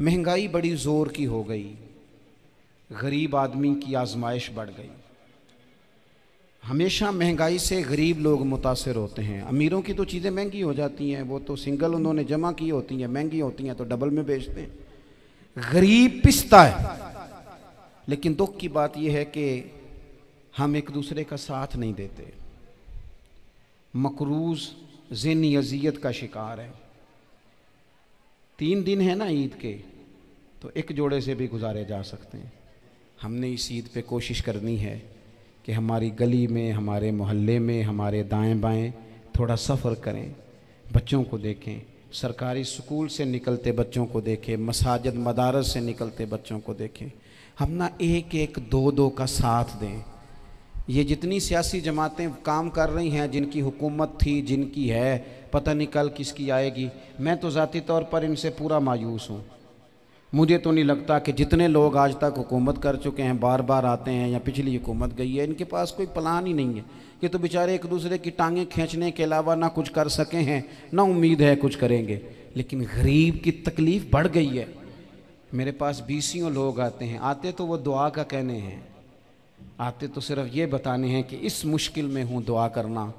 महंगाई बड़ी ज़ोर की हो गई गरीब आदमी की आजमाइश बढ़ गई हमेशा महंगाई से गरीब लोग मुतासर होते हैं अमीरों की तो चीज़ें महंगी हो जाती हैं वो तो सिंगल उन्होंने जमा की होती हैं महंगी होती हैं तो डबल में बेचते हैं गरीब पिसता है लेकिन दुख की बात यह है कि हम एक दूसरे का साथ नहीं देते मकरूज जहनी अजियत का शिकार है तीन दिन है ना ईद के तो एक जोड़े से भी गुजारे जा सकते हैं हमने इस ईद पे कोशिश करनी है कि हमारी गली में हमारे मोहल्ले में हमारे दाएं बाएं थोड़ा सफ़र करें बच्चों को देखें सरकारी स्कूल से निकलते बच्चों को देखें मसाजद मदारस से निकलते बच्चों को देखें हम ना एक एक दो दो का साथ दें ये जितनी सियासी जमातें काम कर रही हैं जिनकी हुकूमत थी जिनकी है पता नहीं कल किसकी आएगी मैं तो ज़ाती तौर पर इनसे पूरा मायूस हूँ मुझे तो नहीं लगता कि जितने लोग आज तक हुकूमत कर चुके हैं बार बार आते हैं या पिछली हुकूमत गई है इनके पास कोई प्लान ही नहीं है ये तो बेचारे एक दूसरे की टांगें खींचने के अलावा ना कुछ कर सके हैं ना उम्मीद है कुछ करेंगे लेकिन गरीब की तकलीफ़ बढ़ गई है मेरे पास बीसियों लोग आते हैं आते तो वो दुआ का कहने हैं आते तो सिर्फ ये बताने हैं कि इस मुश्किल में हूँ दुआ करना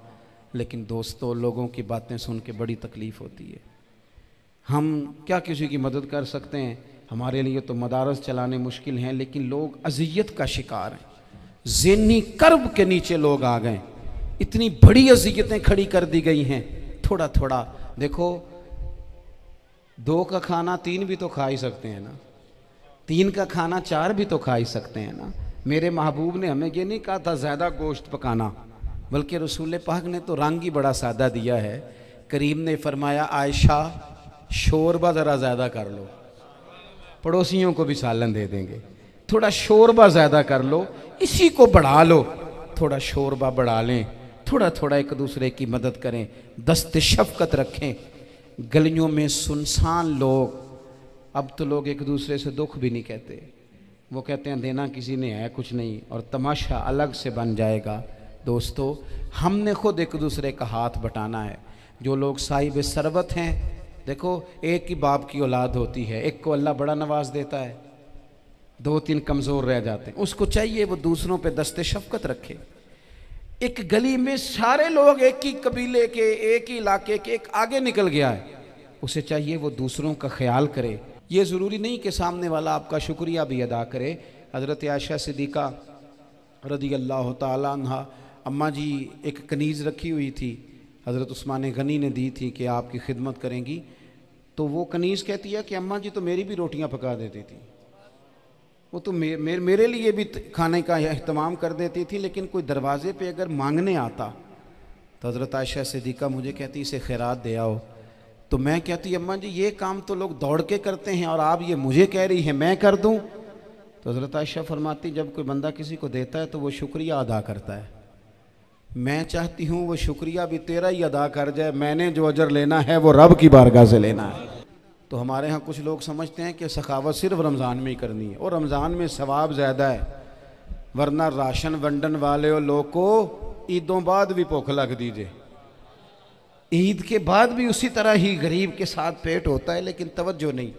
लेकिन दोस्तों लोगों की बातें सुन के बड़ी तकलीफ़ होती है हम क्या किसी की मदद कर सकते हैं हमारे लिए तो मदारस चलाने मुश्किल हैं लेकिन लोग अजियत का शिकार हैं जेनी कर्ब के नीचे लोग आ गए इतनी बड़ी अजियतें खड़ी कर दी गई हैं थोड़ा थोड़ा देखो दो का खाना तीन भी तो खा ही सकते हैं ना तीन का खाना चार भी तो खा ही सकते हैं ना मेरे महबूब ने हमें ये नहीं कहा था ज़्यादा गोश्त पकाना बल्कि रसूल पाक ने तो रंग ही बड़ा सादा दिया है करीम ने फरमाया आयशा शोरबा ज़रा ज़्यादा कर लो पड़ोसियों को भी सालन दे देंगे थोड़ा शोरबा ज़्यादा कर लो इसी को बढ़ा लो थोड़ा शोरबा बढ़ा लें थोड़ा थोड़ा एक दूसरे की मदद करें दस्त शफकत रखें गलियों में सुनसान लोग अब तो लोग एक दूसरे से दुख भी नहीं कहते वो कहते हैं देना किसी ने है कुछ नहीं और तमाशा अलग से बन जाएगा दोस्तों हमने खुद एक दूसरे का हाथ बटाना है जो लोग साहिब सरबत हैं देखो एक ही बाप की औलाद होती है एक को अल्लाह बड़ा नवाज देता है दो तीन कमज़ोर रह जाते हैं उसको चाहिए वो दूसरों पे दस्ते शफकत रखे एक गली में सारे लोग एक ही कबीले के एक ही इलाके के एक आगे निकल गया है उसे चाहिए वो दूसरों का ख्याल करे ये ज़रूरी नहीं कि सामने वाला आपका शुक्रिया भी अदा करे हज़रत आशा सिद्दीक़ा रदी अल्लाह तहा अम्मा जी एक कनीज़ रखी हुई थी हज़रत ऊस्मान गनी ने दी थी कि आपकी खिदमत करेंगी तो वो कनीज़ कहती है कि अम्मा जी तो मेरी भी रोटियाँ पका देती थी वो तो मे, मे, मेरे लिए भी खाने का अहतमाम कर देती थी लेकिन कोई दरवाज़े पे अगर मांगने आता तो हज़रत आयशा सिद्दीक़ा मुझे कहती इसे खैरात दे आओ तो मैं कहती अम्मा जी ये काम तो लोग दौड़ के करते हैं और आप ये मुझे कह रही है मैं कर दूं तो हज़रत आयशा फरमाती जब कोई बंदा किसी को देता है तो वो शुक्रिया अदा करता है मैं चाहती हूँ वो शुक्रिया भी तेरा ही अदा कर जाए मैंने जो अजर लेना है वो रब की बारगाह से लेना है तो हमारे यहाँ कुछ लोग समझते हैं कि सखावत सिर्फ रमज़ान में ही करनी है और रमज़ान में सवाब ज़्यादा है वरना राशन वंडन वाले लोग को ईदों बाद भी भुख लग दीजिए ईद के बाद भी उसी तरह ही गरीब के साथ पेट होता है लेकिन तवज्जो नहीं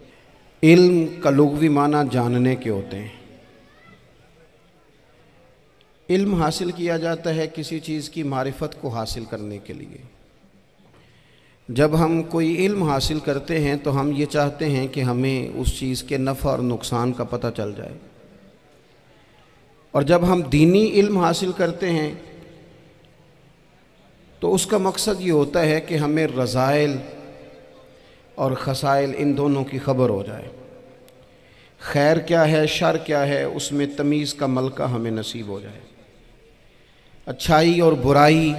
इल्म का लुगवी माना जानने के होते हैं इल्म हासिल किया जाता है किसी चीज़ की मारिफत को हासिल करने के लिए जब हम कोई इल्म हासिल करते हैं तो हम ये चाहते हैं कि हमें उस चीज़ के नफ़ा और नुकसान का पता चल जाए और जब हम दीनी इल्म हासिल करते हैं तो उसका मकसद ये होता है कि हमें रज़ाइल और खसाइल इन दोनों की खबर हो जाए खैर क्या है शर क्या है उसमें तमीज़ का मलका हमें नसीब हो जाए अच्छाई और बुराई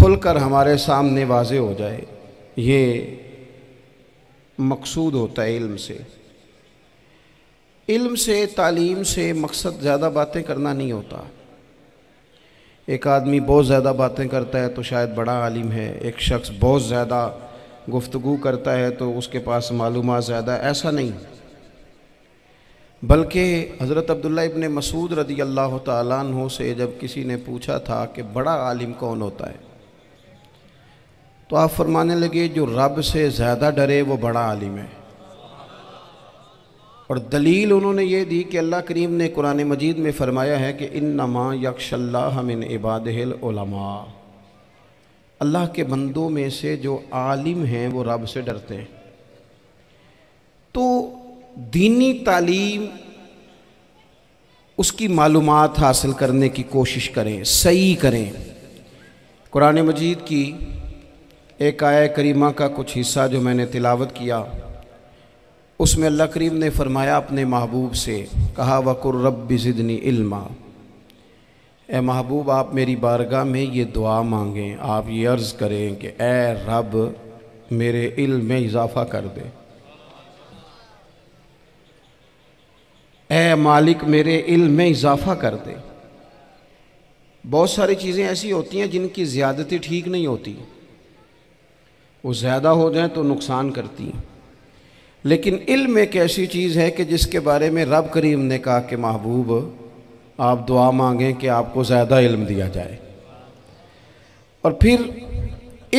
खुलकर हमारे सामने वाज हो जाए ये मकसूद होता है इल्म से इल्म से तालीम से मकसद ज़्यादा बातें करना नहीं होता एक आदमी बहुत ज़्यादा बातें करता है तो शायद बड़ा आलिम है एक शख्स बहुत ज़्यादा गुफ्तु करता है तो उसके पास मालूम ज़्यादा ऐसा नहीं बल्कि हज़रत अब्दुल्ला इबन मसूद रदी अल्लाह तु से जब किसी ने पूछा था कि बड़ा आलिम कौन होता है तो आप फरमाने लगे जो रब से ज़्यादा डरे वो बड़ा आलिम है और दलील उन्होंने ये दी कि अल्लाह करीम ने कुरान मजीद में फ़रमाया है कि इन नमा यक्षल्ला हमिन इबादमा अल्लाह के बंदों में से जो आलिम हैं वो रब से डरते हैं तो दीनी तालीम उसकी मालूम हासिल करने की कोशिश करें सही करें कुरान मजीद की एक आय करीमा का कुछ हिस्सा जो मैंने तिलावत किया उसमें अल्लाह करीम ने फरमाया अपने महबूब से कहा वकुर रब ज़िदनी इल्मा ए महबूब आप मेरी बारगाह में ये दुआ मांगें आप ये अर्ज़ करें कि ए रब मेरे इल्म में इजाफ़ा कर दे ए मालिक मेरे इल्म में इजाफ़ा कर दे बहुत सारी चीज़ें ऐसी होती हैं जिनकी ज़्यादती ठीक नहीं होती वो ज़्यादा हो जाए तो नुकसान करती हैं लेकिन इल्म एक ऐसी चीज़ है कि जिसके बारे में रब करीम ने कहा कि महबूब आप दुआ मांगें कि आपको ज़्यादा इल्म दिया जाए और फिर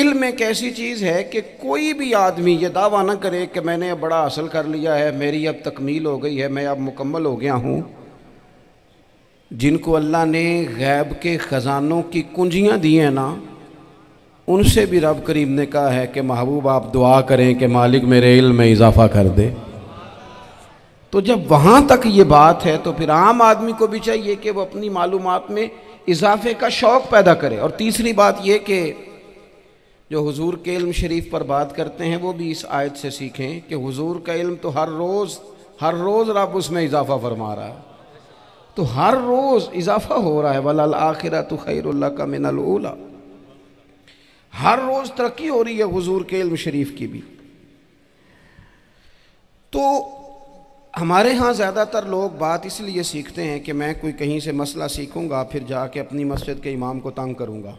इल्म एक ऐसी चीज़ है कि कोई भी आदमी ये दावा ना करे कि मैंने अब बड़ा हासिल कर लिया है मेरी अब तकमील हो गई है मैं अब मुकम्मल हो गया हूँ जिनको अल्लाह ने गैब के ख़जानों की कुंजियाँ दी हैं ना उनसे भी रब करीम ने कहा है कि महबूब आप दुआ करें कि मालिक मेरे इल में इजाफा कर दे तो जब वहाँ तक ये बात है तो फिर आम आदमी को भी चाहिए कि वो अपनी मालूम में इजाफे का शौक़ पैदा करे और तीसरी बात यह कि जो हुजूर के इल्म शरीफ पर बात करते हैं वो भी इस आयत से सीखें कि हुजूर का इल्म तो हर रोज़ हर रोज़ रब उसमें इजाफा फरमा रहा है तो हर रोज़ इजाफा हो रहा है वल तो खैर का मिनल हर रोज़ तरक्की हो रही है हजूर के इल्म शरीफ की भी तो हमारे यहाँ ज़्यादातर लोग बात इसलिए सीखते हैं कि मैं कोई कहीं से मसला सीखूँगा फिर जाके अपनी मस्जिद के इमाम को तंग करूँगा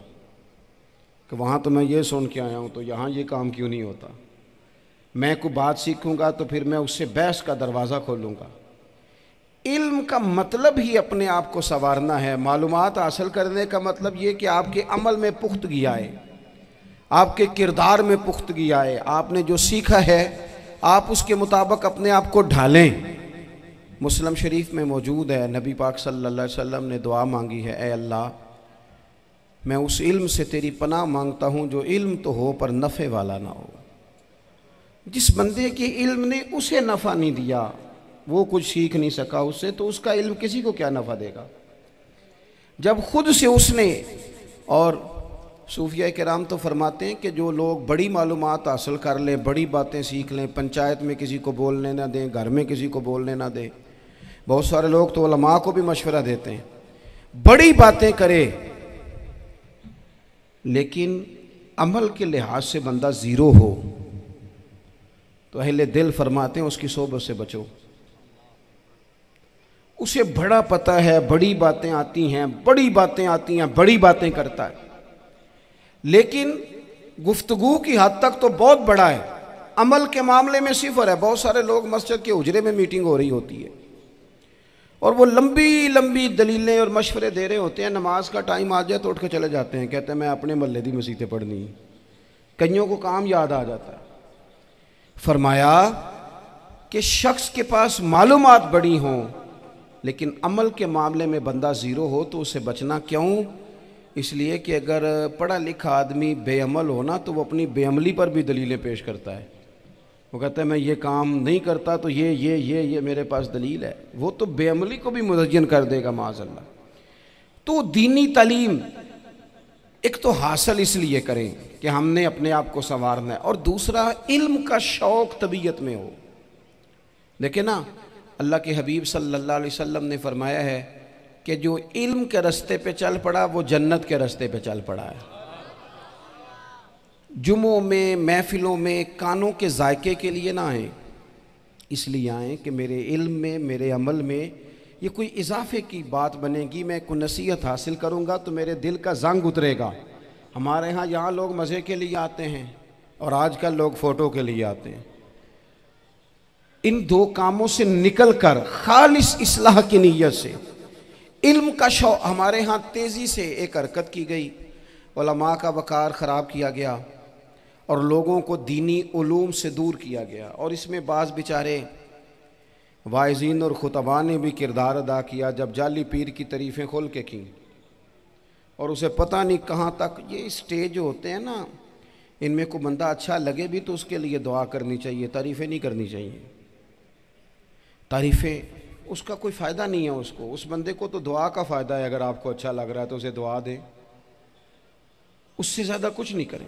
कि वहाँ तो मैं ये सुन के आया हूँ तो यहाँ ये काम क्यों नहीं होता मैं कोई बात सीखूँगा तो फिर मैं उससे बहस का दरवाज़ा खोलूँगा इल्म का मतलब ही अपने आप को संवारना है मालूम हासिल करने का मतलब ये कि आपके अमल में पुख्तगी आए आपके किरदार में पुख्तगी आए आपने जो सीखा है आप उसके मुताबिक अपने आप को ढालें मुस्लिम शरीफ में मौजूद है नबी पाक सल्लल्लाहु अलैहि वसल्लम ने दुआ मांगी है ए अल्लाह मैं उस इल्म से तेरी पनाह मांगता हूँ जो इल्म तो हो पर नफ़े वाला ना हो जिस बंदे के इल्म ने उसे नफ़ा नहीं दिया वो कुछ सीख नहीं सका उससे तो उसका इल्म किसी को क्या नफ़ा देगा जब खुद से उसने और सूफिया कराम तो फरमाते हैं कि जो लोग बड़ी मालूम हासिल कर लें बड़ी बातें सीख लें पंचायत में किसी को बोलने ना दें घर में किसी को बोलने ना दें बहुत सारे लोग तो लमा को भी मशवरा देते हैं बड़ी बातें करे लेकिन अमल के लिहाज से बंदा ज़ीरो हो तो अहले दिल फरमाते हैं उसकी सोबत से बचो उसे बड़ा पता है बड़ी बातें आती हैं बड़ी बातें आती हैं बड़ी बातें करता है लेकिन गुफ्तगु की हद तक तो बहुत बड़ा है अमल के मामले में सिफर है बहुत सारे लोग मस्जिद के उजरे में मीटिंग हो रही होती है और वो लंबी लंबी दलीलें और मशवरे दे रहे होते हैं नमाज का टाइम आ जाए तो उठ के चले जाते हैं कहते हैं मैं अपने मल्ले दी मसीतें पढ़नी कईयों को काम याद आ जाता है फरमाया कि शख्स के पास मालूम बड़ी हों लेकिन अमल के मामले में बंदा ज़ीरो हो तो उसे बचना क्यों इसलिए कि अगर पढ़ा लिखा आदमी बेअमल हो ना तो वो अपनी बेअमली पर भी दलीलें पेश करता है वो कहता है मैं ये काम नहीं करता तो ये ये ये ये मेरे पास दलील है वो तो बेअमली को भी मुदजन कर देगा माजल्ला तो दीनी तलीम एक तो हासिल इसलिए करें कि हमने अपने आप को संवारना है और दूसरा इल्म का शौक़ तबीयत में हो देखे ना अल्लाह के हबीब सल्लल्लाहु अलैहि वसल्लम ने फरमाया है कि जो इल्म के रास्ते पे चल पड़ा वो जन्नत के रास्ते पे चल पड़ा है जुमों में महफिलों में कानों के जायके के लिए ना आए इसलिए आए कि मेरे इल्म में मेरे अमल में ये कोई इजाफे की बात बनेगी मैं कोई नसीहत हासिल करूँगा तो मेरे दिल का जंग उतरेगा हमारे यहाँ यहाँ लोग मज़े के लिए आते हैं और आजकल लोग फ़ोटो के लिए आते हैं इन दो कामों से निकल कर खालिश इसलाह की नीयत से इल्म का शौ हमारे यहाँ तेज़ी से एक हरकत की गई वलमा का वक़ार ख़राब किया गया और लोगों को दीनी ूम से दूर किया गया और इसमें बाज़ बेचारे वायजीन और खुतबा ने भी किरदार अदा किया जब जाली पीर की तरीफ़ें खोल के कें और उसे पता नहीं कहाँ तक ये स्टेज होते हैं ना इनमें को बंदा अच्छा लगे भी तो उसके लिए दुआ करनी चाहिए तारीफ़ें नहीं करनी चाहिए तारीफ़ें उसका कोई फ़ायदा नहीं है उसको उस बंदे को तो दुआ का फ़ायदा है अगर आपको अच्छा लग रहा है तो उसे दुआ दें उससे ज़्यादा कुछ नहीं करें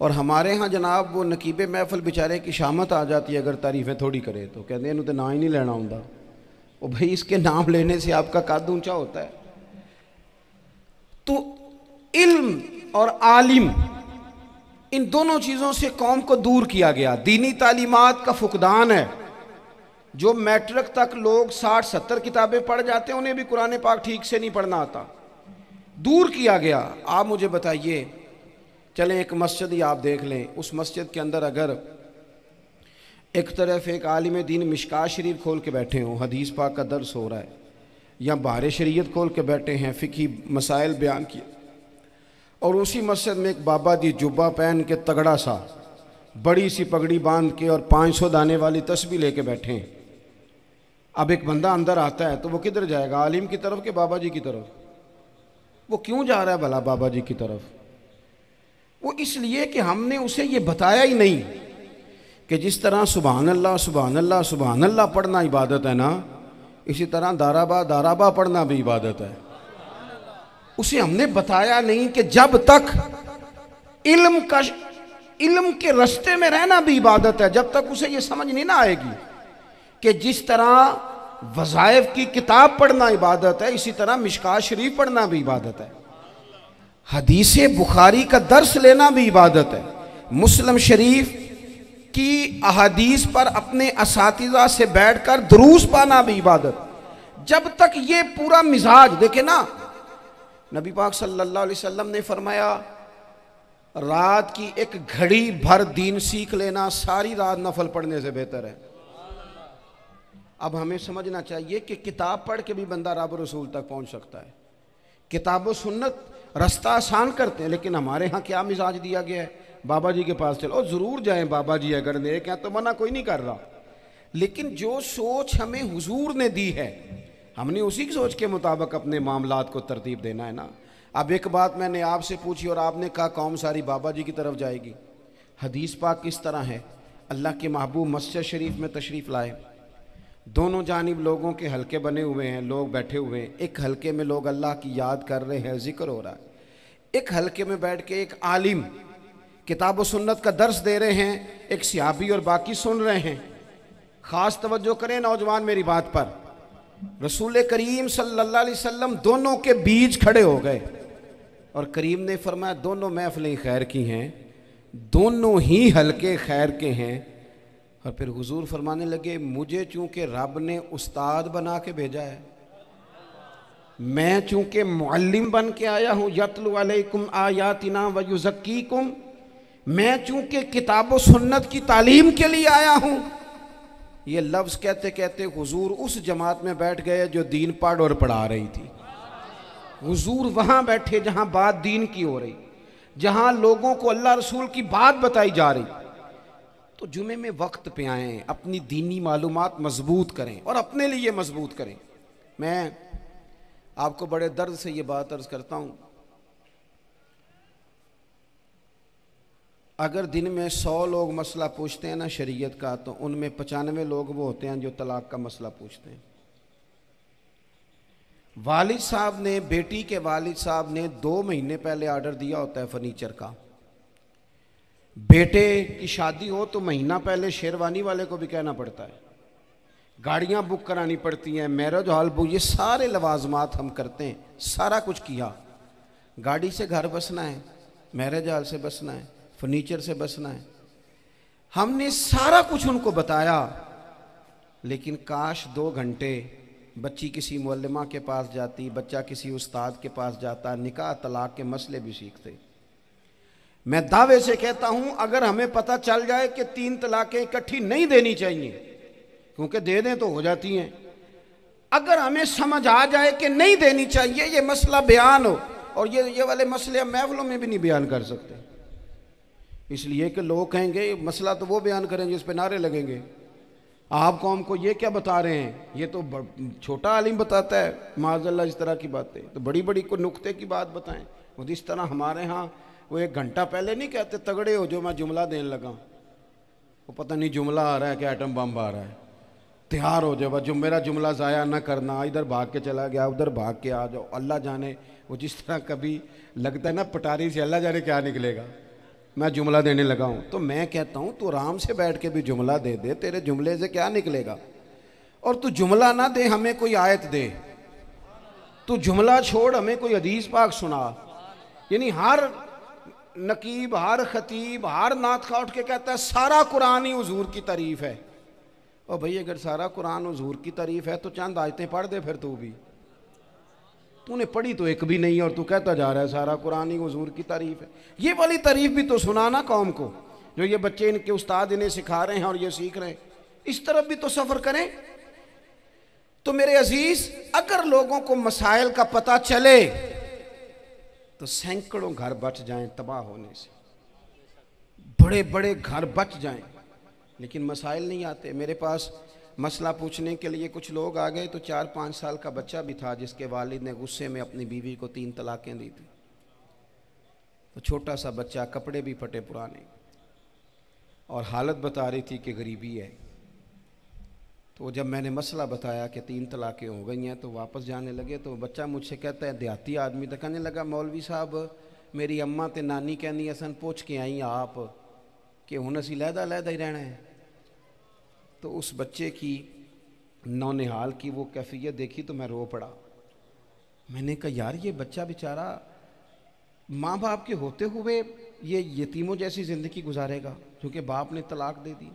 और हमारे यहाँ जनाब वो नकीबे महफल बेचारे की शामत आ जाती है अगर तारीफ़ें थोड़ी करें तो कहते हैं तो ना ही नहीं लेना होंगे वो भाई इसके नाम लेने से आपका कद ऊँचा होता है तो इल्म और आलिम इन दोनों चीज़ों से कौम को दूर किया गया दीनी तालीमत का फुकदान है जो मैट्रिक तक लोग साठ सत्तर किताबें पढ़ जाते हैं उन्हें भी कुरान पाक ठीक से नहीं पढ़ना आता दूर किया गया आप मुझे बताइए चलें एक मस्जिद ही आप देख लें उस मस्जिद के अंदर अगर एक तरफ एक आलिम दीन मिशका शरीफ खोल के बैठे हों हदीस पाक का दर्स हो रहा है या बार शरीयत खोल के बैठे हैं फ़िकी मसाइल बयान किए और उसी मस्जिद में एक बाबा जी जुब्बा पहन के तगड़ा सा बड़ी सी पगड़ी बांध के और 500 दाने वाली तस्बी लेके बैठे हैं अब एक बंदा अंदर आता है तो वो किधर जाएगा आलिम की तरफ के बाबा जी की तरफ वो क्यों जा रहा है भला बाबा जी की तरफ वो इसलिए कि हमने उसे ये बताया ही नहीं कि जिस तरह सुबह अल्लाह सुबहान अल्लाह सुबह अल्लाह पढ़ना इबादत है ना इसी तरह दाराबा दाराबा पढ़ना भी इबादत है उसे हमने बताया नहीं कि जब तक इल्म का इल्म के रास्ते में रहना भी इबादत है जब तक उसे ये समझ नहीं ना आएगी कि जिस तरह वज़ायफ की किताब पढ़ना इबादत है इसी तरह मिशका शरीफ पढ़ना भी इबादत है हदीस बुखारी का दर्श लेना भी इबादत है मुस्लिम शरीफ की अदीस पर अपने इस से बैठ कर दरूस पाना भी इबादत जब तक ये पूरा मिजाज देखे ना नबी पाक सल्लल्लाहु अलैहि वसल्लम ने फरमाया रात की एक घड़ी भर दीन सीख लेना सारी रात नफल पढ़ने से बेहतर है अब हमें समझना चाहिए कि किताब पढ़ के भी बंदा रब रसूल तक पहुंच सकता है किताब सुन्नत रास्ता आसान करते हैं लेकिन हमारे यहाँ क्या मिजाज दिया गया है बाबा जी के पास चलो ज़रूर जाए बाबा जी अगर नेक हैं तो मना कोई नहीं कर रहा लेकिन जो सोच हमें हुजूर ने दी है हमने उसी की सोच के मुताबिक अपने मामला को तरतीब देना है ना अब एक बात मैंने आपसे पूछी और आपने कहा कौम सारी बाबा जी की तरफ जाएगी हदीस पाक किस तरह है अल्लाह के महबूब मस्जिद शरीफ में तशरीफ़ लाए दोनों जानब लोगों के हल्के बने हुए हैं लोग बैठे हुए हैं एक हल्के में लोग अल्लाह की याद कर रहे हैं जिक्र हो रहा है एक हल्के में बैठ के एक आलिम किताब सुन्नत का दर्श दे रहे हैं एक सियाबी और बाकी सुन रहे हैं ख़ास तवज्जो करें नौजवान मेरी बात पर रसूल करीम सल्लल्लाहु अलैहि वसल्लम दोनों के बीच खड़े हो गए और करीम ने फरमाया दोनों महफलें खैर की हैं दोनों ही हल्के खैर के हैं और फिर हुजूर फरमाने लगे मुझे चूँकि रब ने उस्ताद बना के भेजा है मैं चूँकि मुअल्लिम बन के आया हूँ यतलकुम आयातिना वयुजक्की कुम मैं चूंकि किताब सुन्नत की तालीम के लिए आया हूँ ये लफ्ज़ कहते कहते हुजूर उस जमात में बैठ गए जो दीन पढ़ और पढ़ा रही थी हुजूर वहाँ बैठे जहाँ बात दीन की हो रही जहाँ लोगों को अल्लाह रसूल की बात बताई जा रही तो जुमे में वक्त पे आए अपनी दीनी मालूम मजबूत करें और अपने लिए मजबूत करें मैं आपको बड़े दर्द से ये बात अर्ज़ करता हूं अगर दिन में सौ लोग मसला पूछते हैं ना शरीयत का तो उनमें पचानवे लोग वो होते हैं जो तलाक का मसला पूछते हैं वालिद साहब ने बेटी के वालिद साहब ने दो महीने पहले आर्डर दिया होता है फर्नीचर का बेटे की शादी हो तो महीना पहले शेरवानी वाले को भी कहना पड़ता है गाड़ियाँ बुक करानी पड़ती हैं मैरिज हॉल बुक ये सारे लवाजमात हम करते हैं सारा कुछ किया गाड़ी से घर बसना है मैरिज हॉल से बसना है फर्नीचर से बसना है हमने सारा कुछ उनको बताया लेकिन काश दो घंटे बच्ची किसी मल्लमा के पास जाती बच्चा किसी उस्ताद के पास जाता निकाह तलाक के मसले भी सीखते मैं दावे से कहता हूं अगर हमें पता चल जाए कि तीन तलाकें इकट्ठी नहीं देनी चाहिए क्योंकि दे दें तो हो जाती हैं अगर हमें समझ आ जाए कि नहीं देनी चाहिए ये मसला बयान हो और ये ये वाले मसले हम महफलों में भी नहीं बयान कर सकते इसलिए कि लोग कहेंगे मसला तो वो बयान करेंगे इस पर नारे लगेंगे आप कौम को ये क्या बता रहे हैं ये तो छोटा आलिम बताता है माजल्ला इस तरह की बातें तो बड़ी बड़ी को नुकते की बात बताएं और इस तरह हमारे यहाँ वो एक घंटा पहले नहीं कहते तगड़े हो जो मैं जुमला देने लगा वो पता नहीं जुमला आ रहा है कि आइटम बम आ रहा है तैयार हो जाओ जो मेरा जुमला ज़ाया ना करना इधर भाग के चला गया उधर भाग के आ जाओ अल्लाह जाने वो जिस तरह कभी लगता है ना पटारी से अल्लाह जाने क्या निकलेगा मैं जुमला देने लगा हूँ तो मैं कहता हूँ तू आराम से बैठ के भी जुमला दे दे तेरे जुमले से क्या निकलेगा और तू जुमला ना दे हमें कोई आयत दे तू जुमला छोड़ हमें कोई अदीज़ पाक सुना यानी हर नकीब हर खतीब हर नाथ का उठ के कहता है सारा कुरान ही हजूर की तारीफ है और भाई अगर सारा कुरान हजूर की तारीफ है तो चंद आयतें पढ़ दे फिर तू भी तूने पढ़ी तो एक भी नहीं और तू कहता जा रहा है सारा कुरान ही हजूर की तारीफ है ये वाली तारीफ भी तो सुना ना कौम को जो ये बच्चे इनके उस्ताद इन्हें सिखा रहे हैं और ये सीख रहे हैं इस तरफ भी तो सफ़र करें तो मेरे अजीज़ अगर लोगों को मसाइल का पता चले तो सैकड़ों घर बच जाएं तबाह होने से बड़े बड़े घर बच जाएं लेकिन मसाइल नहीं आते मेरे पास मसला पूछने के लिए कुछ लोग आ गए तो चार पाँच साल का बच्चा भी था जिसके वालिद ने गुस्से में अपनी बीवी को तीन तलाकें दी थी तो छोटा सा बच्चा कपड़े भी फटे पुराने और हालत बता रही थी कि गरीबी है तो जब मैंने मसला बताया कि तीन तलाक़ें हो गई हैं तो वापस जाने लगे तो बच्चा मुझसे कहता है देहाती आदमी तो कहने लगा मौलवी साहब मेरी अम्मा तो नानी कहनी असन पूछ के आई आप कि हूँ असी लहदा लहदा ही रहना है तो उस बच्चे की नौनिहाल की वो कैफियत देखी तो मैं रो पड़ा मैंने कहा यार ये बच्चा बेचारा माँ बाप के होते हुए ये यतीमों जैसी ज़िंदगी गुजारेगा क्योंकि बाप ने तलाक दे दी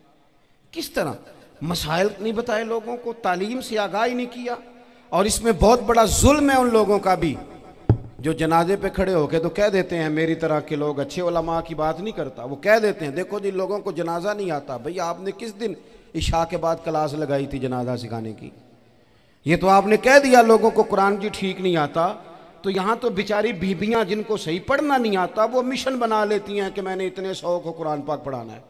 किस तरह मसाइल नहीं बताए लोगों को तालीम से आगाही ही नहीं किया और इसमें बहुत बड़ा जुल्म है उन लोगों का भी जो जनाजे पे खड़े होके तो कह देते हैं मेरी तरह के लोग अच्छे वाला माँ की बात नहीं करता वो कह देते हैं देखो जी लोगों को जनाजा नहीं आता भैया आपने किस दिन इशा के बाद क्लास लगाई थी जनाजा सिखाने की ये तो आपने कह दिया लोगों को कुरान जी ठीक नहीं आता तो यहाँ तो बेचारी बीबियाँ जिनको सही पढ़ना नहीं आता वो मिशन बना लेती हैं कि मैंने इतने शौक को कुरान पाक पढ़ाना है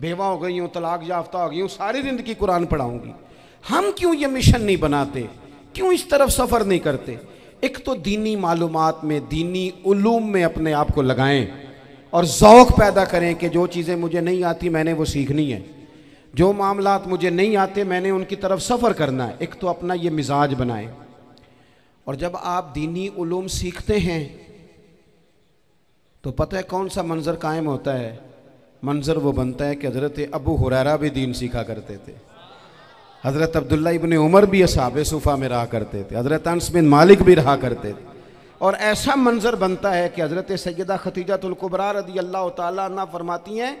बेवा हो गई हूँ तलाक याफ्ता हो गई हूँ सारी ज़िंदगी कुरान पढ़ाऊँगी हम क्यों ये मिशन नहीं बनाते क्यों इस तरफ सफ़र नहीं करते एक तो दीनी मालूम में दीनी उलूम में अपने आप को लगाएं और ओक़ पैदा करें कि जो चीज़ें मुझे नहीं आती मैंने वो सीखनी है जो मामला मुझे नहीं आते मैंने उनकी तरफ सफ़र करना है एक तो अपना ये मिजाज बनाएं और जब आप दीनी उलूम सीखते हैं तो पता है कौन सा मंज़र कायम होता है मंज़र वो बनता है कि हज़रत अबू हुरारा भी दीन सीखा करते थे हज़रत अब्दुल्ला इबन उमर भी असाब सूफ़ा में रहा करते थे हज़रत अनसमिन मालिक भी रहा करते थे और ऐसा मंज़र बनता है कि हज़रत सैदा तुलकुबरा रदी अल्लाह ताली फरमाती हैं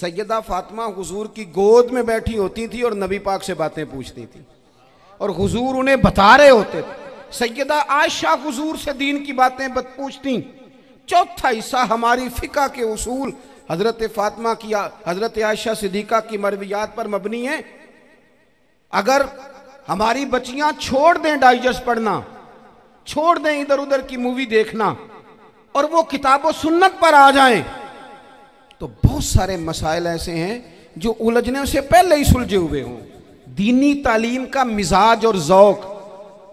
सैदा फातमा हजूर की गोद में बैठी होती थी और नबी पाक से बातें पूछती थी और हजूर उन्हें बता रहे होते थे सैदा आयशा हजूर से दीन की बातें पूछती चौथा हिस्सा हमारी फ़िका के उसूल हज़रत फातमा की हज़रत आयशा सिद्दीक़ा की मरवियात पर मबनी है अगर हमारी बच्चियां छोड़ दें डाइजेस्ट पढ़ना छोड़ दें इधर उधर की मूवी देखना और वो किताबों सुन्नत पर आ जाएं तो बहुत सारे मसाइल ऐसे हैं जो उलझने से पहले ही सुलझे हुए हों दीनी तालीम का मिजाज और जौक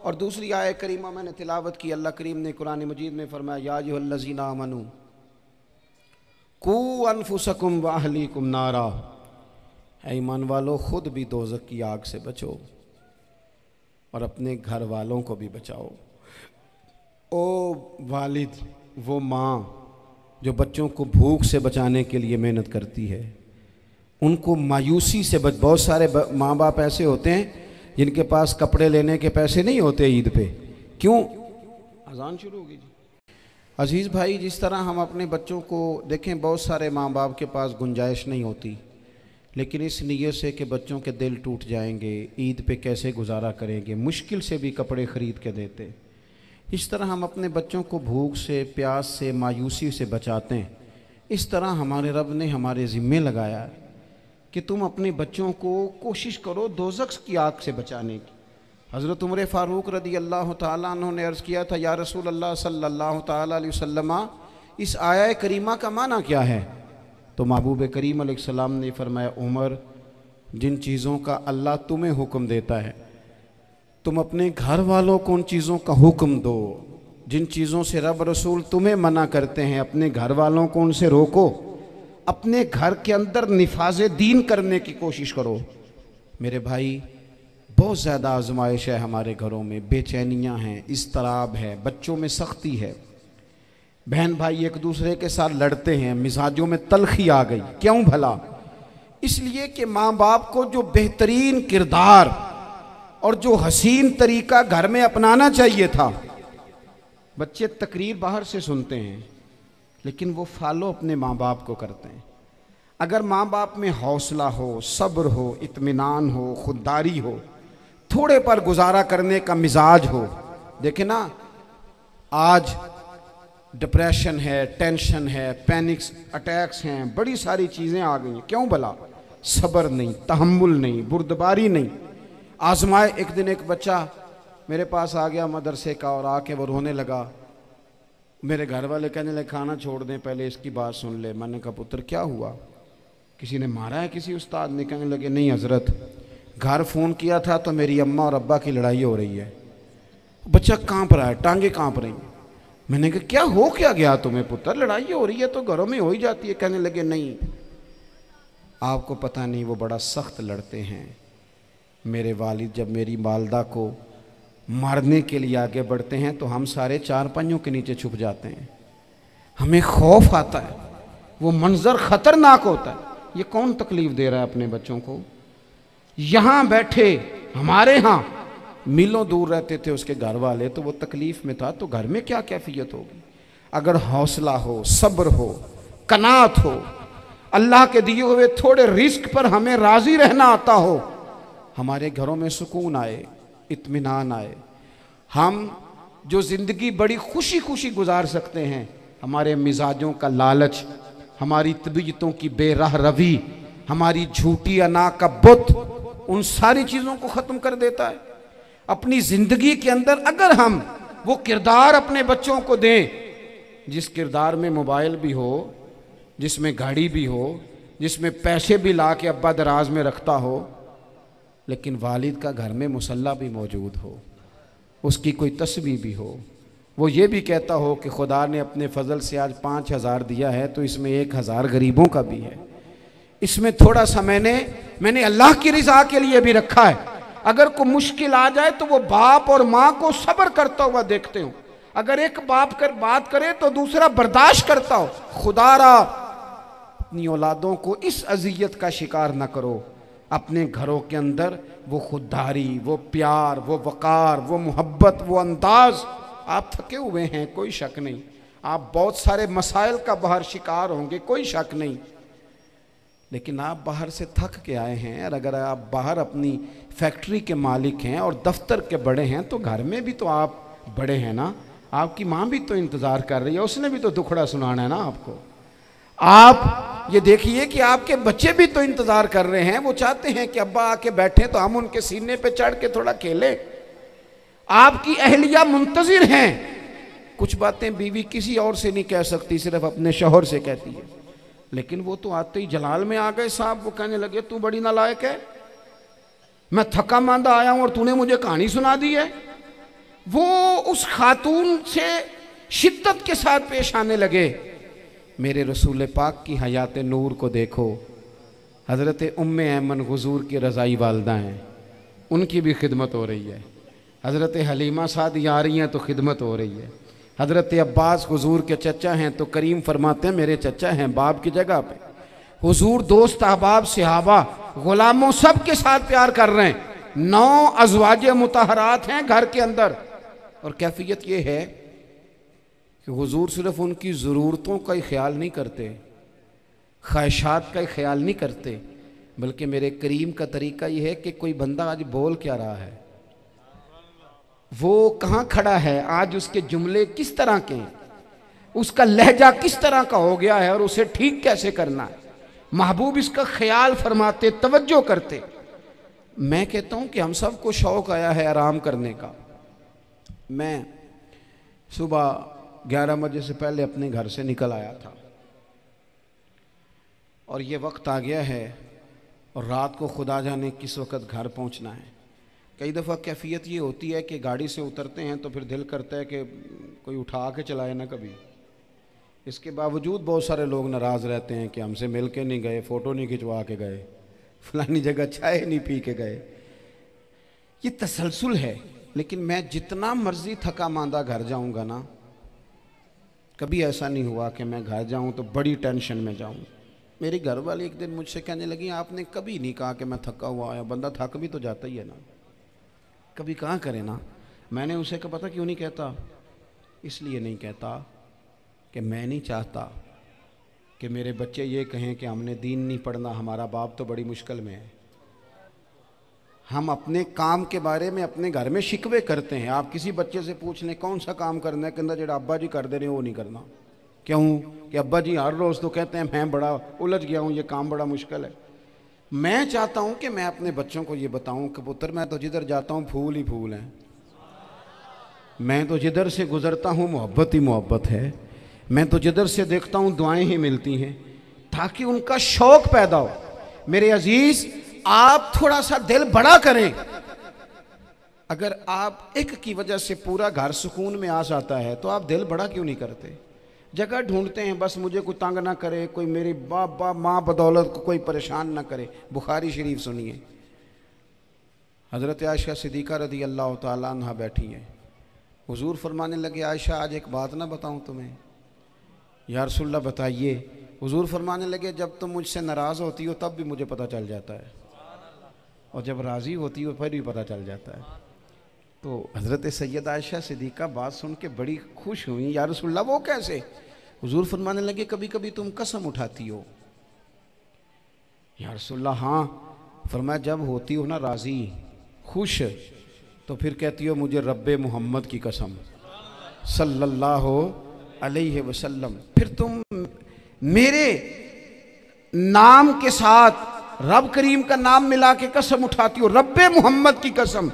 और दूसरी आय करीमा मैंने तिलावत की अल्लाह करीम ने कुरान मजीद में फरमाया याजीना मनु कु अनफुसकुम वाहली कुम नारा है ईमान वालों खुद भी दोजक की आग से बचो और अपने घर वालों को भी बचाओ ओ वालिद वो माँ जो बच्चों को भूख से बचाने के लिए मेहनत करती है उनको मायूसी से बच बहुत सारे माँ बाप ऐसे होते हैं जिनके पास कपड़े लेने के पैसे नहीं होते ईद पे क्यों अजान शुरू होगी अजीज़ भाई जिस तरह हम अपने बच्चों को देखें बहुत सारे माँ बाप के पास गुंजाइश नहीं होती लेकिन इस नीयत से कि बच्चों के दिल टूट जाएंगे ईद पे कैसे गुजारा करेंगे मुश्किल से भी कपड़े ख़रीद के देते इस तरह हम अपने बच्चों को भूख से प्यास से मायूसी से बचाते हैं इस तरह हमारे रब ने हमारे ज़िम्मे लगाया कि तुम अपने बच्चों को कोशिश करो दोजक्स की आग से बचाने की हज़रत उमर फ़ारूक रदी अल्लाह तु ने अर्ज़ किया था या रसूल अल्लाह सल्लल्लाहु अलैहि वसल्लम इस आया करीमा का माना क्या है तो महबूब करीम सलाम ने फरमाया उमर जिन चीज़ों का अल्लाह तुम्हें हुक्म देता है तुम अपने घर वालों को उन चीज़ों का हुक्म दो जिन चीज़ों से रब रसूल तुम्हें मना करते हैं अपने घर वालों को उनसे रोको अपने घर के अंदर नफाज दीन करने की कोशिश करो मेरे भाई बहुत ज़्यादा आजमाइश है हमारे घरों में बेचैनियाँ हैं इस तराब है बच्चों में सख्ती है बहन भाई एक दूसरे के साथ लड़ते हैं मिजाजों में तलखी आ गई क्यों भला इसलिए कि माँ बाप को जो बेहतरीन किरदार और जो हसीन तरीका घर में अपनाना चाहिए था बच्चे तकरीर बाहर से सुनते हैं लेकिन वो फॉलो अपने माँ बाप को करते हैं अगर माँ बाप में हौसला हो सब्र हो इत्मीनान हो खुददारी हो थोड़े पर गुजारा करने का मिजाज हो देखे ना आज डिप्रेशन है टेंशन है पैनिक्स अटैक्स हैं बड़ी सारी चीज़ें आ गई हैं क्यों भला सब्र नहीं तहमुल नहीं बुरदबारी नहीं आजमाए एक दिन एक बच्चा मेरे पास आ गया मदरसे का और आके वो रोने लगा मेरे घर वाले कहने लगे खाना छोड़ दें पहले इसकी बात सुन ले मैंने कहा पुत्र क्या हुआ किसी ने मारा है किसी उस्ताद ने कहने लगे नहीं हजरत घर फ़ोन किया था तो मेरी अम्मा और अब्बा की लड़ाई हो रही है बच्चा कांप रहा है टांगे कांप रही हैं मैंने कहा क्या हो क्या गया तुम्हें पुत्र लड़ाई हो रही है तो घरों में हो ही जाती है कहने लगे नहीं आपको पता नहीं वो बड़ा सख्त लड़ते हैं मेरे वालिद जब मेरी मालदा को मारने के लिए आगे बढ़ते हैं तो हम सारे चार पाइयों के नीचे छुप जाते हैं हमें खौफ आता है वो मंज़र ख़तरनाक होता है ये कौन तकलीफ़ दे रहा है अपने बच्चों को यहां बैठे हमारे यहां मिलों दूर रहते थे उसके घर वाले तो वो तकलीफ में था तो घर में क्या कैफियत होगी अगर हौसला हो सब्र हो कनात हो अल्लाह के दिए हुए थोड़े रिस्क पर हमें राजी रहना आता हो हमारे घरों में सुकून आए इत्मीनान आए हम जो ज़िंदगी बड़ी खुशी खुशी गुजार सकते हैं हमारे मिजाजों का लालच हमारी तबीयतों की बेराह रवी हमारी झूठी अना का बुत उन सारी चीज़ों को ख़त्म कर देता है अपनी ज़िंदगी के अंदर अगर हम वो किरदार अपने बच्चों को दें जिस किरदार में मोबाइल भी हो जिसमें गाड़ी भी हो जिसमें पैसे भी ला के अब्बा दराज में रखता हो लेकिन वालिद का घर में मुसल्ला भी मौजूद हो उसकी कोई तस्वीर भी हो वो ये भी कहता हो कि खुदा ने अपने फजल से आज पाँच हज़ार दिया है तो इसमें एक हज़ार गरीबों का भी है इसमें थोड़ा सा मैंने मैंने अल्लाह की रजा के लिए भी रखा है अगर कोई मुश्किल आ जाए तो वो बाप और माँ को सब्र करता हुआ देखते हो अगर एक बाप कर बात करे तो दूसरा बर्दाश्त करता हो खुदारा अपनी औलादों को इस अजियत का शिकार ना करो अपने घरों के अंदर वो खुददारी वो प्यार वो वक़ार वो मोहब्बत वो अंदाज आप थके हुए हैं कोई शक नहीं आप बहुत सारे मसाइल का बाहर शिकार होंगे कोई शक नहीं लेकिन आप बाहर से थक के आए हैं और अगर आप बाहर अपनी फैक्ट्री के मालिक हैं और दफ्तर के बड़े हैं तो घर में भी तो आप बड़े हैं ना आपकी माँ भी तो इंतज़ार कर रही है उसने भी तो दुखड़ा सुनाना है ना आपको आप ये देखिए कि आपके बच्चे भी तो इंतज़ार कर रहे हैं वो चाहते हैं कि अब्बा आके बैठे तो हम उनके सीने पर चढ़ के थोड़ा खेलें आपकी अहलिया मुंतज़िर हैं कुछ बातें बीवी किसी और से नहीं कह सकती सिर्फ अपने शोहर से कहती है लेकिन वो तो आते ही जलाल में आ गए साहब वो कहने लगे तू बड़ी नालायक है मैं थका मांदा आया हूं और तूने मुझे कहानी सुना दी है वो उस खातून से शिद्दत के साथ पेश आने लगे मेरे रसूल पाक की हयात नूर को देखो हज़रत उम्म ऐमन गजूर की रज़ाई वालदा हैं उनकी भी खिदमत हो रही है हज़रत हलीमा साथ आ रही हैं तो खिदमत हो रही है हज़रत अब्बास हजूर के चचा हैं तो करीम फरमाते हैं मेरे चचा हैं बाप की जगह पे हजूर दोस्त अहबाब सिहाबा गुलामों सब के साथ प्यार कर रहे हैं नौ अजवाज मुतहरात हैं घर के अंदर और कैफियत ये है कि हजूर सिर्फ उनकी ज़रूरतों का ही ख्याल नहीं करते ख्वाहिशात का ही ख्याल नहीं करते बल्कि मेरे करीम का तरीका यह है कि कोई बंदा आज बोल क्या रहा है वो कहाँ खड़ा है आज उसके जुमले किस तरह के हैं उसका लहजा किस तरह का हो गया है और उसे ठीक कैसे करना है महबूब इसका ख्याल फरमाते तवज्जो करते मैं कहता हूँ कि हम सबको शौक़ आया है आराम करने का मैं सुबह ग्यारह बजे से पहले अपने घर से निकल आया था और ये वक्त आ गया है और रात को खुदा जाने किस वक्त घर पहुँचना है कई दफ़ा कैफियत ये होती है कि गाड़ी से उतरते हैं तो फिर दिल करता है कि कोई उठा के चलाए ना कभी इसके बावजूद बहुत सारे लोग नाराज़ रहते हैं कि हमसे मिल के नहीं गए फ़ोटो नहीं खिंचवा के गए फलानी जगह चाय नहीं पी के गए ये तसलसल है लेकिन मैं जितना मर्ज़ी थका मांदा घर जाऊंगा ना कभी ऐसा नहीं हुआ कि मैं घर जाऊं तो बड़ी टेंशन में जाऊं मेरी घर वाली एक दिन मुझसे कहने लगी आपने कभी नहीं कहा कि मैं थका हुआ आया बंदा थक भी तो जाता ही है ना कभी कहाँ करें ना मैंने उसे कहा पता क्यों नहीं कहता इसलिए नहीं कहता कि मैं नहीं चाहता कि मेरे बच्चे ये कहें कि हमने दीन नहीं पढ़ना हमारा बाप तो बड़ी मुश्किल में है हम अपने काम के बारे में अपने घर में शिकवे करते हैं आप किसी बच्चे से पूछ लें कौन सा काम करना है कहना जरा अब्बा जी कर दे रहे हो वो नहीं करना क्यों कि अब्बा जी हर रोज़ तो कहते हैं मैं बड़ा उलझ गया हूँ ये काम बड़ा मुश्किल है मैं चाहता हूं कि मैं अपने बच्चों को ये बताऊं कबूतर मैं तो जिधर जाता हूं फूल ही फूल है मैं तो जिधर से गुजरता हूं मोहब्बत ही मोहब्बत है मैं तो जिधर से देखता हूं दुआएं ही मिलती हैं ताकि उनका शौक पैदा हो मेरे अजीज आप थोड़ा सा दिल बड़ा करें अगर आप एक की वजह से पूरा घर सुकून में आ जाता है तो आप दिल बड़ा क्यों नहीं करते जगह ढूंढते हैं बस मुझे कोई तंग ना करे कोई मेरी बाप बाप माँ बदौलत को कोई परेशान ना करे बुखारी शरीफ सुनिए हज़रत आयशा सिद्दीक़ा रदी अल्लाह तहा बैठी है हुजूर फरमाने लगे आयशा आज एक बात ना बताऊं तुम्हें यारसोल्ला बताइए हुजूर फरमाने लगे जब तुम मुझसे नाराज़ होती हो तब भी मुझे पता चल जाता है और जब राज़ी होती हो फिर भी पता चल जाता है तो हज़रत सैद आयशा सिद्दीका बात सुन के बड़ी खुश हुई या रसुल्ला वो कैसे हजूर फरमाने लगे कभी कभी तुम कसम उठाती हो या रसुल्ला हाँ फरमाया जब होती हो ना राज़ी खुश तो फिर कहती हो मुझे रब मोहम्मद की कसम सल्लल्लाहु अलैहि वसल्लम फिर तुम मेरे नाम के साथ रब करीम का नाम मिला के कसम उठाती हो रब मोहम्मद की कसम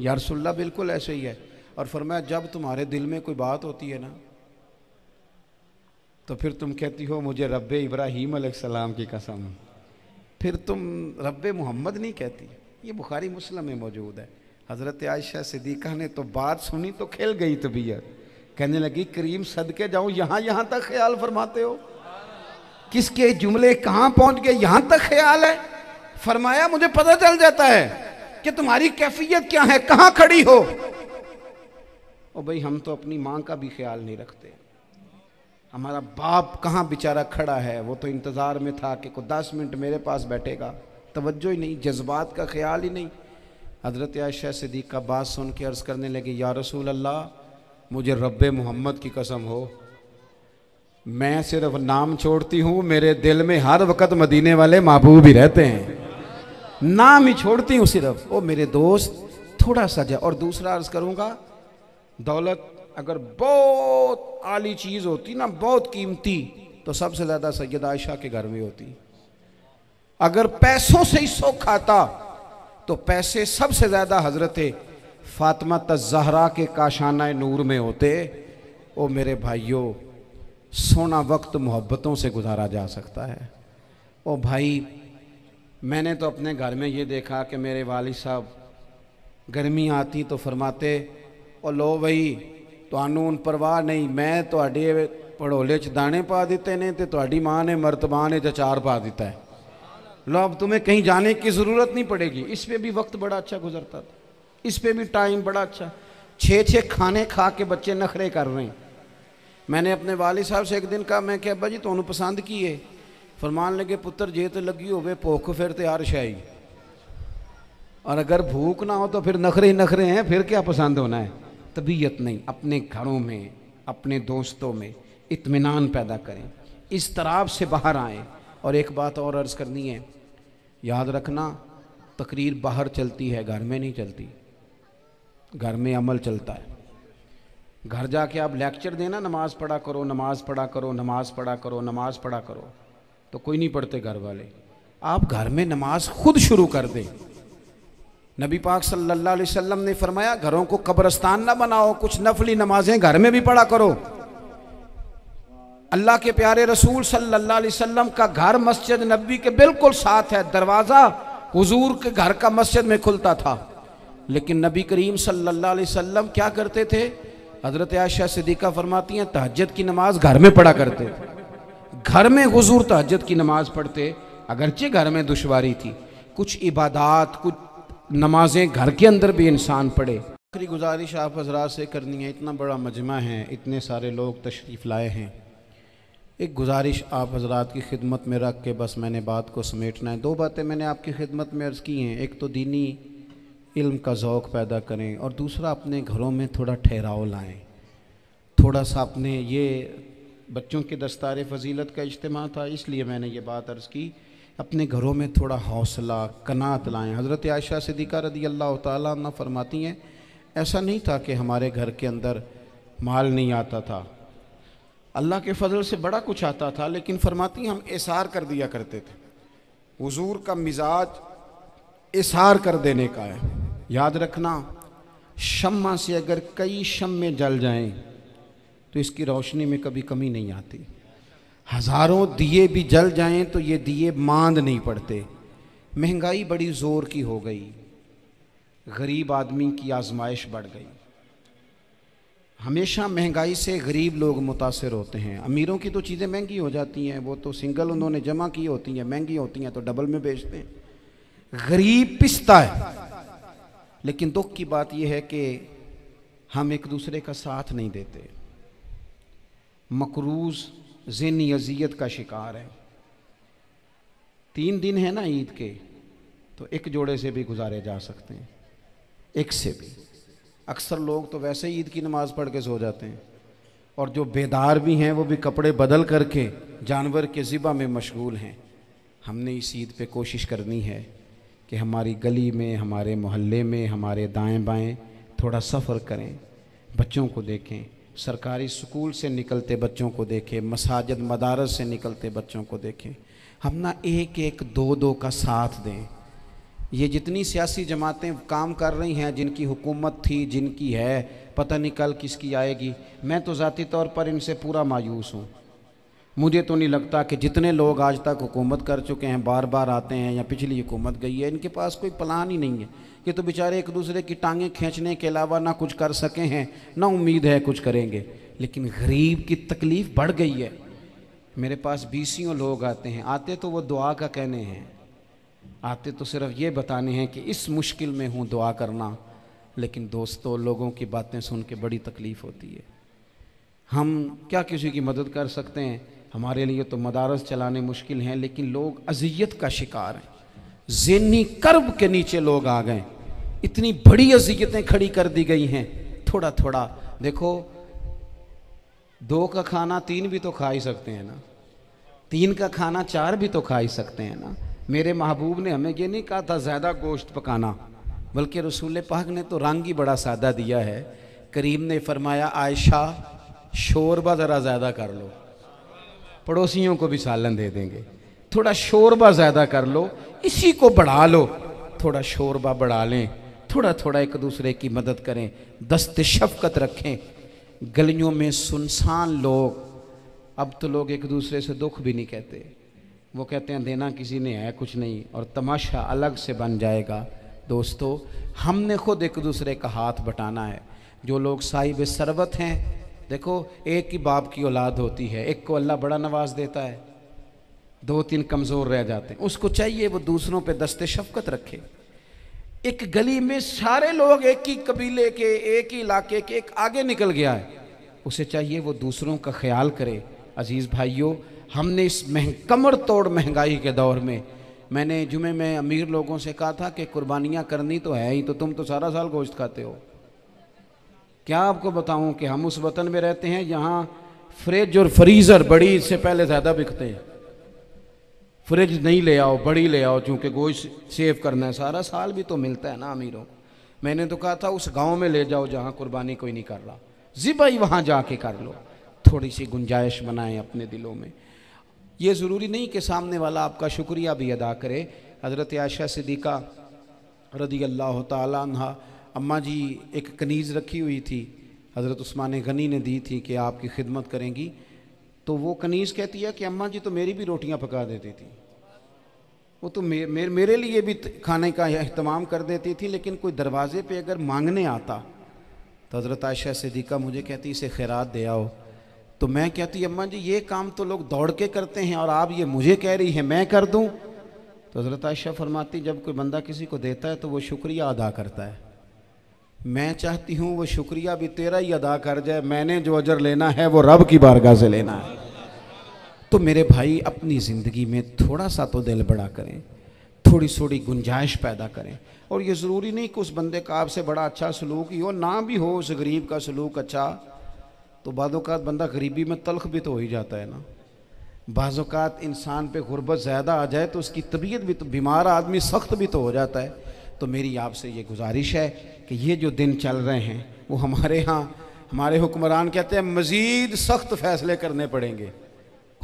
यारसुल्ला बिल्कुल ऐसे ही है और फरमाया जब तुम्हारे दिल में कोई बात होती है ना तो फिर तुम कहती हो मुझे रब इब्राहिम सलाम की कसम फिर तुम रब मोहम्मद नहीं कहती ये बुखारी मुस्लिम में मौजूद है हज़रत आयशा सिद्दीका ने तो बात सुनी तो खेल गई तबीयत कहने लगी करीम सदके जाऊँ यहाँ यहाँ तक ख्याल फरमाते हो किसके जुमले कहाँ पहुँच गए यहाँ तक ख्याल है फरमाया मुझे पता चल जाता है कि तुम्हारी कैफियत क्या है कहां खड़ी हो ओ भाई हम तो अपनी मां का भी ख्याल नहीं रखते हमारा बाप कहाँ बेचारा खड़ा है वो तो इंतज़ार में था कि को दस मिनट मेरे पास बैठेगा तवज्जो ही नहीं जज्बात का ख्याल ही नहीं हज़रत आयशा सदीक का बात सुन के अर्ज़ करने लगे या रसूल अल्लाह मुझे रब मोहम्मद की कसम हो मैं सिर्फ नाम छोड़ती हूँ मेरे दिल में हर वक्त मदीने वाले महबूब ही रहते हैं नाम ही छोड़ती हूँ सिर्फ ओ मेरे दोस्त थोड़ा सा जा और दूसरा अर्ज करूंगा दौलत अगर बहुत आली चीज़ होती ना बहुत कीमती तो सबसे ज़्यादा सैयद आयशा के घर में होती अगर पैसों से ही सो खाता तो पैसे सबसे ज़्यादा हजरत फातिमा तजहरा के काशाना नूर में होते ओ मेरे भाइयों सोना वक्त मोहब्बतों से गुजारा जा सकता है ओ भाई मैंने तो अपने घर में ये देखा कि मेरे वाल साहब गर्मी आती तो फरमाते और लो बई ਤੁਹਾਨੂੰ ਹੁਣ परवाह नहीं मैं तो पड़ोले 'ਚ ਦਾਣੇ ਪਾ ਦਿੱਤੇ ਨੇ ਤੇ तो माँ ने मरतबा ने ਅਚਾਰ पा दिता है लो अब तुम्हें कहीं जाने की ज़रूरत नहीं पड़ेगी इस पर भी वक्त बड़ा अच्छा गुजरता था इस पर भी टाइम बड़ा अच्छा छः छः खाने खा के बच्चे नखरे कर रहे हैं मैंने अपने वाली साहब से एक दिन कहा मैं क्या अब्बा जी तो पसंद की है फरमान लगे पुत्र जे तो लगी हो भुख फिर तो हर शाही और अगर भूख ना हो तो फिर नखरे ही नखरे हैं फिर क्या पसंद होना है तबीयत नहीं अपने घरों में अपने दोस्तों में इतमान पैदा करें इस तराब से बाहर आए और एक बात और अर्ज़ करनी है याद रखना तकरीर बाहर चलती है घर में नहीं चलती घर में अमल चलता है घर जाके आप लेक्चर देना नमाज़ पढ़ा करो नमाज़ पढ़ा करो नमाज़ पढ़ा करो नमाज़ पढ़ा करो तो कोई नहीं पढ़ते घर वाले आप घर में नमाज खुद शुरू कर दें नबी पाक सल्लल्लाहु अलैहि वसल्लम ने फरमाया घरों को कब्रस्तान ना बनाओ कुछ नफली नमाजें घर में भी पढ़ा करो अल्लाह के प्यारे रसूल सल्लल्लाहु अलैहि वसल्लम का घर मस्जिद नबी के बिल्कुल साथ है दरवाज़ा हुजूर के घर का मस्जिद में खुलता था लेकिन नबी करीम सल्लल्लाहु अलैहि वसल्लम क्या करते थे हज़रत आयशा सिद्दीक़ा फरमाती हैं तहजद की नमाज घर में पढ़ा करते थे घर में गजूर तहजत की नमाज़ पढ़ते अगरचे घर में दुशारी थी कुछ इबादत कुछ नमाजें घर के अंदर भी इंसान पढ़े आखिरी गुजारिश आप हजरात से करनी है इतना बड़ा मजमा है इतने सारे लोग तशरीफ़ लाए हैं एक गुजारिश आप हजरात की खिदमत में रख के बस मैंने बात को समेटना है दो बातें मैंने आपकी खिदमत में अर्ज़ की हैं एक तो दीनी इल्म का ओक़ पैदा करें और दूसरा अपने घरों में थोड़ा ठहराव लाएं थोड़ा सा अपने ये बच्चों के दस्तार फजीलत का इज्तम था इसलिए मैंने ये बात अर्ज़ की अपने घरों में थोड़ा हौसला कनात लाएँ हज़रत आयशा सिद्दीक़ा रदी अल्लाह ताली फरमाती हैं ऐसा नहीं था कि हमारे घर के अंदर माल नहीं आता था अल्लाह के फजल से बड़ा कुछ आता था लेकिन फरमाती हम एसार कर दिया करते थे हजूर का मिजाज एसार कर देने का है याद रखना शमा से अगर कई में जल जाएं तो इसकी रोशनी में कभी कमी नहीं आती हज़ारों दिए भी जल जाएं तो ये दिए मांद नहीं पड़ते महंगाई बड़ी ज़ोर की हो गई गरीब आदमी की आजमाइश बढ़ गई हमेशा महंगाई से गरीब लोग मुतासर होते हैं अमीरों की तो चीज़ें महंगी हो जाती हैं वो तो सिंगल उन्होंने जमा की होती हैं महंगी होती हैं तो डबल में बेचते हैं गरीब पिसता है लेकिन दुख की बात यह है कि हम एक दूसरे का साथ नहीं देते मकरूज जिन अज़ियत का शिकार है तीन दिन है ना ईद के तो एक जोड़े से भी गुजारे जा सकते हैं एक से भी अक्सर लोग तो वैसे ही ईद की नमाज़ पढ़ के सो जाते हैं और जो बेदार भी हैं वो भी कपड़े बदल करके जानवर के ज़िबा में मशगूल हैं हमने इस ईद पे कोशिश करनी है कि हमारी गली में हमारे मोहल्ले में हमारे दाएं बाएं थोड़ा सफ़र करें बच्चों को देखें सरकारी स्कूल से निकलते बच्चों को देखें मसाजिद मदारस से निकलते बच्चों को देखें हम ना एक एक दो दो का साथ दें ये जितनी सियासी जमातें काम कर रही हैं जिनकी हुकूमत थी जिनकी है पता नहीं कल किसकी आएगी मैं तो ज़ाती तौर पर इनसे पूरा मायूस हूँ मुझे तो नहीं लगता कि जितने लोग आज तक हुकूमत कर चुके हैं बार बार आते हैं या पिछली हुकूमत गई है इनके पास कोई प्लान ही नहीं है ये तो बेचारे एक दूसरे की टांगें खींचने के अलावा ना कुछ कर सके हैं ना उम्मीद है कुछ करेंगे लेकिन गरीब की तकलीफ़ बढ़ गई है मेरे पास बीसियों लोग आते हैं आते तो वो दुआ का कहने हैं आते तो सिर्फ ये बताने हैं कि इस मुश्किल में हूँ दुआ करना लेकिन दोस्तों लोगों की बातें सुन के बड़ी तकलीफ़ होती है हम क्या किसी की मदद कर सकते हैं हमारे लिए तो मदारस चलाने मुश्किल हैं लेकिन लोग अजियत का शिकार हैं जेनी कर्ब के नीचे लोग आ गए इतनी बड़ी अजियतें खड़ी कर दी गई हैं थोड़ा थोड़ा देखो दो का खाना तीन भी तो खा ही सकते हैं ना तीन का खाना चार भी तो खा ही सकते हैं ना मेरे महबूब ने हमें ये नहीं कहा था ज़्यादा गोश्त पकाना बल्कि रसूल पाक ने तो रंग ही बड़ा सादा दिया है करीम ने फरमाया आयशा शोरबा ज़रा ज़्यादा कर लो पड़ोसियों को भी सालन दे देंगे थोड़ा शोरबा ज़्यादा कर लो इसी को बढ़ा लो थोड़ा शोरबा बढ़ा लें थोड़ा थोड़ा एक दूसरे की मदद करें दस्त शफकत रखें गलियों में सुनसान लोग अब तो लोग एक दूसरे से दुख भी नहीं कहते वो कहते हैं देना किसी ने है कुछ नहीं और तमाशा अलग से बन जाएगा दोस्तों हमने खुद एक दूसरे का हाथ बटाना है जो लोग साहिब सरबत हैं देखो एक ही बाप की औलाद होती है एक को अल्लाह बड़ा नवाज देता है दो तीन कमज़ोर रह जाते हैं उसको चाहिए वो दूसरों पे दस्ते शफकत रखे एक गली में सारे लोग एक ही कबीले के एक ही इलाके के एक आगे निकल गया है उसे चाहिए वो दूसरों का ख्याल करे अजीज़ भाइयों हमने इस मह कमर तोड़ महंगाई के दौर में मैंने जुमे में अमीर लोगों से कहा था कि कुर्बानियाँ करनी तो है ही तो तुम तो सारा साल गोश्त खाते हो क्या आपको बताऊं कि हम उस वतन में रहते हैं यहाँ फ्रिज और फ्रीज़र बड़ी इससे पहले ज़्यादा बिकते हैं फ्रिज नहीं ले आओ बड़ी ले आओ चूँकि गोश्त सेव करना है सारा साल भी तो मिलता है ना अमीरों को मैंने तो कहा था उस गांव में ले जाओ जहाँ कुर्बानी कोई नहीं कर रहा ज़िबाई वहाँ जाके कर लो थोड़ी सी गुंजाइश बनाएं अपने दिलों में ये ज़रूरी नहीं कि सामने वाला आपका शुक्रिया भी अदा करे हज़रत आयशा सिद्दीका रदी अल्लाह तहा अम्मा जी एक कनीज़ रखी हुई थी हज़रत उस्मान गनी ने दी थी कि आपकी खिदमत करेंगी तो वो कनीज़ कहती है कि अम्मा जी तो मेरी भी रोटियां पका देती थी वो तो मे, मे, मेरे लिए भी खाने का अहतमाम कर देती थी लेकिन कोई दरवाज़े पे अगर मांगने आता तो हज़रत आयशा सदीक़ा मुझे कहती इसे खैरात दे आओ तो मैं कहती अम्मा जी ये काम तो लोग दौड़ के करते हैं और आप ये मुझे कह रही हैं मैं कर दूँ तो हज़रत आयशा फरमाती जब कोई बंदा किसी को देता है तो वो शुक्रिया अदा करता है मैं चाहती हूँ वो शुक्रिया भी तेरा ही अदा कर जाए मैंने जो अजर लेना है वो रब की बारगाह से लेना है तो मेरे भाई अपनी ज़िंदगी में थोड़ा सा तो दिल बड़ा करें थोड़ी थोड़ी गुंजाइश पैदा करें और ये ज़रूरी नहीं कि उस बंदे का आपसे बड़ा अच्छा सलूक ही हो ना भी हो उस गरीब का सलूक अच्छा तो बाज़ात बंदा गरीबी में तलख भी तो हो ही जाता है ना बाज़ात इंसान पर गुर्बत ज़्यादा आ जाए तो उसकी तबीयत भी तो बीमार आदमी सख्त भी तो हो जाता है तो मेरी आपसे ये गुजारिश है कि ये जो दिन चल रहे हैं वो हमारे यहाँ हमारे हुक्मरान कहते हैं मज़ीद सख्त फैसले करने पड़ेंगे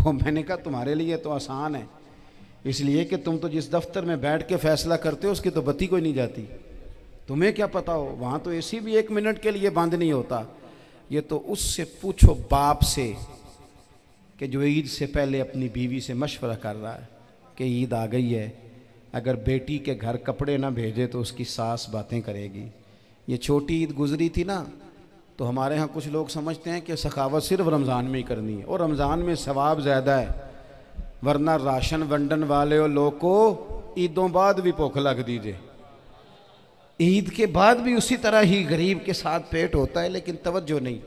वो मैंने कहा तुम्हारे लिए तो आसान है इसलिए कि तुम तो जिस दफ्तर में बैठ के फैसला करते हो उसकी तो बत्ती कोई नहीं जाती तुम्हें क्या पता हो वहाँ तो ऐसी भी एक मिनट के लिए बंद नहीं होता ये तो उससे पूछो बाप से कि जो ईद से पहले अपनी बीवी से मशवरा कर रहा है कि ईद आ गई है अगर बेटी के घर कपड़े ना भेजे तो उसकी सास बातें करेगी ये छोटी ईद गुजरी थी ना तो हमारे यहाँ कुछ लोग समझते हैं कि सखावत सिर्फ रमज़ान में ही करनी है और रमज़ान में सवाब ज़्यादा है वरना राशन वंडन वाले लोग को ईदों बाद भी भुख लग दीजिए ईद के बाद भी उसी तरह ही गरीब के साथ पेट होता है लेकिन तवज्जो नहीं